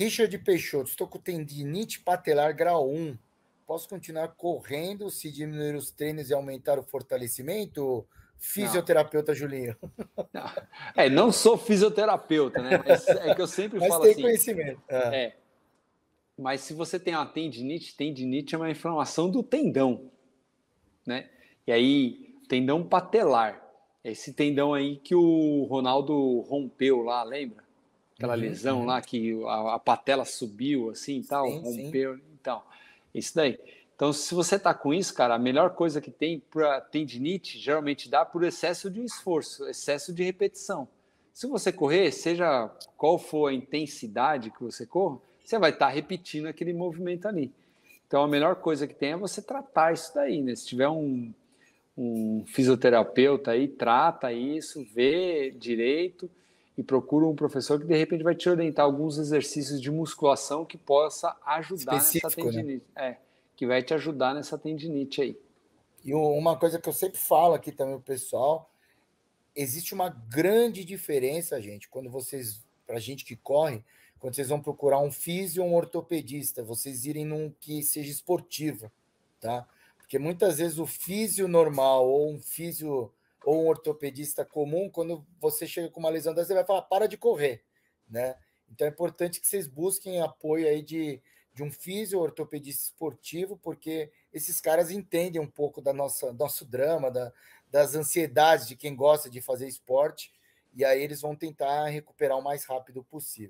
Richard Peixoto, estou com tendinite patelar grau 1. Posso continuar correndo se diminuir os treinos e aumentar o fortalecimento? Fisioterapeuta não. Julinho. Não. É, não sou fisioterapeuta, né? Mas é que eu sempre Mas falo tem assim. conhecimento. É. é. Mas se você tem uma tendinite, tendinite é uma inflamação do tendão, né? E aí, tendão patelar. Esse tendão aí que o Ronaldo rompeu lá, lembra? aquela uhum, lesão uhum. lá que a, a, patela subiu assim e tal, sim, rompeu sim. e tal. Isso daí. Então, se você está com isso, cara, a melhor coisa que tem para tendinite geralmente dá por excesso de esforço, excesso de repetição. Se você correr, seja qual for a intensidade que você corra, você vai estar tá repetindo aquele movimento ali. Então, a melhor coisa que tem é você tratar isso daí, né? Se tiver um, um fisioterapeuta aí, trata isso, vê direito e procura um professor que de repente vai te orientar alguns exercícios de musculação que possa ajudar Específico, nessa né? tendinite. Né? É, que vai te ajudar nessa tendinite aí. E uma coisa que eu sempre falo aqui também o pessoal, existe uma grande diferença, gente, quando vocês, para gente que corre, quando vocês vão procurar um físio ou um ortopedista, vocês irem num que seja esportivo, tá? Porque muitas vezes o físio normal ou um físio ou um ortopedista comum, quando você chega com uma lesão dessa, ele vai falar, para de correr, né? Então é importante que vocês busquem apoio aí de, de um físio ortopedista esportivo, porque esses caras entendem um pouco da nossa nosso drama, da, das ansiedades de quem gosta de fazer esporte, e aí eles vão tentar recuperar o mais rápido possível.